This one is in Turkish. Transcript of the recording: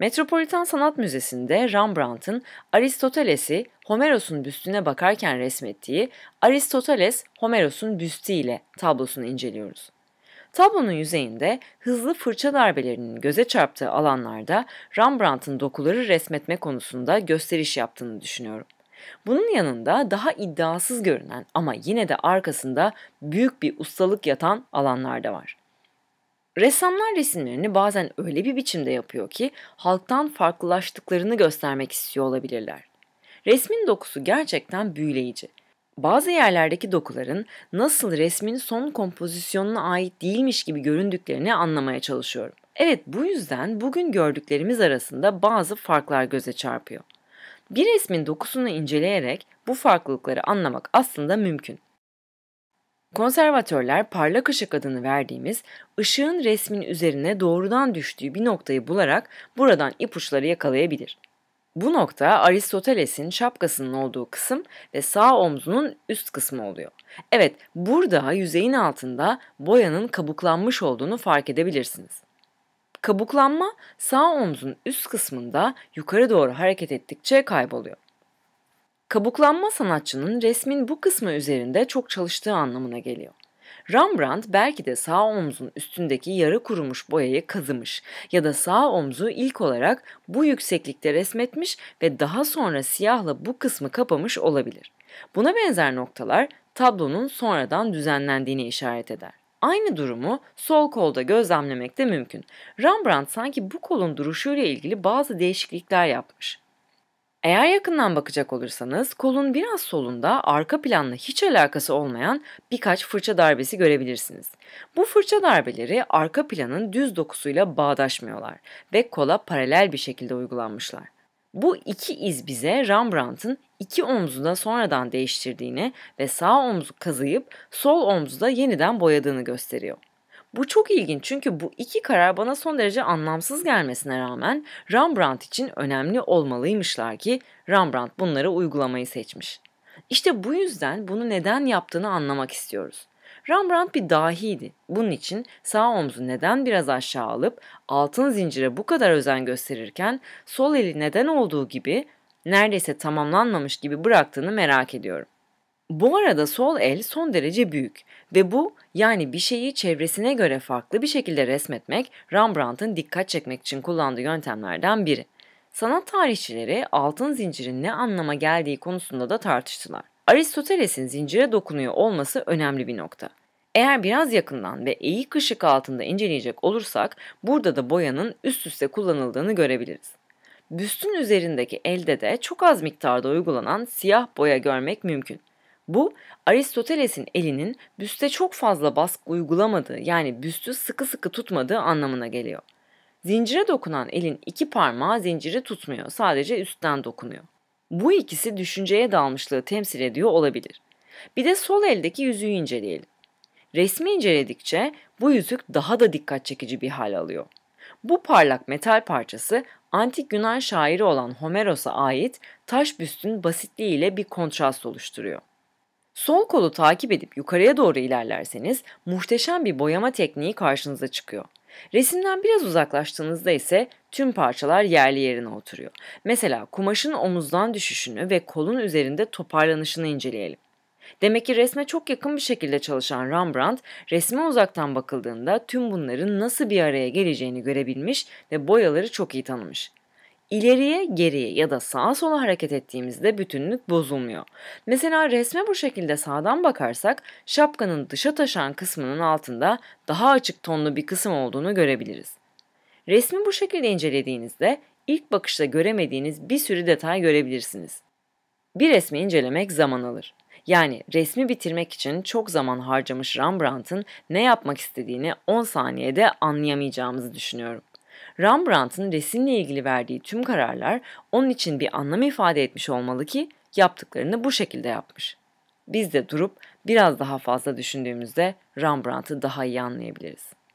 Metropolitan Sanat Müzesi'nde Rembrandt'ın Aristoteles'i Homeros'un büstüne bakarken resmettiği Aristoteles Homeros'un büstü ile tablosunu inceliyoruz. Tablonun yüzeyinde hızlı fırça darbelerinin göze çarptığı alanlarda Rembrandt'ın dokuları resmetme konusunda gösteriş yaptığını düşünüyorum. Bunun yanında daha iddiasız görünen ama yine de arkasında büyük bir ustalık yatan alanlar da var. Ressamlar resimlerini bazen öyle bir biçimde yapıyor ki halktan farklılaştıklarını göstermek istiyor olabilirler. Resmin dokusu gerçekten büyüleyici. Bazı yerlerdeki dokuların nasıl resmin son kompozisyonuna ait değilmiş gibi göründüklerini anlamaya çalışıyorum. Evet bu yüzden bugün gördüklerimiz arasında bazı farklar göze çarpıyor. Bir resmin dokusunu inceleyerek bu farklılıkları anlamak aslında mümkün. Konservatörler parlak ışık adını verdiğimiz ışığın resmin üzerine doğrudan düştüğü bir noktayı bularak buradan ipuçları yakalayabilir. Bu nokta Aristoteles'in şapkasının olduğu kısım ve sağ omzunun üst kısmı oluyor. Evet, burada yüzeyin altında boyanın kabuklanmış olduğunu fark edebilirsiniz. Kabuklanma sağ omzun üst kısmında yukarı doğru hareket ettikçe kayboluyor. Kabuklanma sanatçının resmin bu kısmı üzerinde çok çalıştığı anlamına geliyor. Rembrandt belki de sağ omzun üstündeki yarı kurumuş boyayı kazımış ya da sağ omzu ilk olarak bu yükseklikte resmetmiş ve daha sonra siyahla bu kısmı kapamış olabilir. Buna benzer noktalar tablonun sonradan düzenlendiğini işaret eder. Aynı durumu sol kolda gözlemlemek de mümkün. Rembrandt sanki bu kolun duruşuyla ilgili bazı değişiklikler yapmış. Eğer yakından bakacak olursanız kolun biraz solunda arka planla hiç alakası olmayan birkaç fırça darbesi görebilirsiniz. Bu fırça darbeleri arka planın düz dokusuyla bağdaşmıyorlar ve kola paralel bir şekilde uygulanmışlar. Bu iki iz bize Rembrandt'ın iki omzu da sonradan değiştirdiğini ve sağ omzu kazıyıp sol omzu da yeniden boyadığını gösteriyor. Bu çok ilginç çünkü bu iki karar bana son derece anlamsız gelmesine rağmen Rembrandt için önemli olmalıymışlar ki Rembrandt bunları uygulamayı seçmiş. İşte bu yüzden bunu neden yaptığını anlamak istiyoruz. Rembrandt bir dahiydi. Bunun için sağ omzu neden biraz aşağı alıp altın zincire bu kadar özen gösterirken sol eli neden olduğu gibi neredeyse tamamlanmamış gibi bıraktığını merak ediyorum. Bu arada sol el son derece büyük ve bu yani bir şeyi çevresine göre farklı bir şekilde resmetmek Rembrandt'ın dikkat çekmek için kullandığı yöntemlerden biri. Sanat tarihçileri altın zincirin ne anlama geldiği konusunda da tartıştılar. Aristoteles'in zincire dokunuyor olması önemli bir nokta. Eğer biraz yakından ve eğik ışık altında inceleyecek olursak burada da boyanın üst üste kullanıldığını görebiliriz. Büstün üzerindeki elde de çok az miktarda uygulanan siyah boya görmek mümkün. Bu Aristoteles'in elinin büste çok fazla baskı uygulamadığı yani büstü sıkı sıkı tutmadığı anlamına geliyor. Zincire dokunan elin iki parmağı zinciri tutmuyor, sadece üstten dokunuyor. Bu ikisi düşünceye dalmışlığı temsil ediyor olabilir. Bir de sol eldeki yüzüğü inceleyelim. Resmi inceledikçe bu yüzük daha da dikkat çekici bir hal alıyor. Bu parlak metal parçası antik Yunan şairi olan Homeros'a ait taş büstün basitliğiyle bir kontrast oluşturuyor. Sol kolu takip edip yukarıya doğru ilerlerseniz muhteşem bir boyama tekniği karşınıza çıkıyor. Resimden biraz uzaklaştığınızda ise tüm parçalar yerli yerine oturuyor. Mesela kumaşın omuzdan düşüşünü ve kolun üzerinde toparlanışını inceleyelim. Demek ki resme çok yakın bir şekilde çalışan Rembrandt, resme uzaktan bakıldığında tüm bunların nasıl bir araya geleceğini görebilmiş ve boyaları çok iyi tanımış. İleriye, geriye ya da sağa sola hareket ettiğimizde bütünlük bozulmuyor. Mesela resme bu şekilde sağdan bakarsak şapkanın dışa taşan kısmının altında daha açık tonlu bir kısım olduğunu görebiliriz. Resmi bu şekilde incelediğinizde ilk bakışta göremediğiniz bir sürü detay görebilirsiniz. Bir resmi incelemek zaman alır. Yani resmi bitirmek için çok zaman harcamış Rembrandt'ın ne yapmak istediğini 10 saniyede anlayamayacağımızı düşünüyorum. Rembrandt'ın resimle ilgili verdiği tüm kararlar onun için bir anlam ifade etmiş olmalı ki yaptıklarını bu şekilde yapmış. Biz de durup biraz daha fazla düşündüğümüzde Rembrandt'ı daha iyi anlayabiliriz.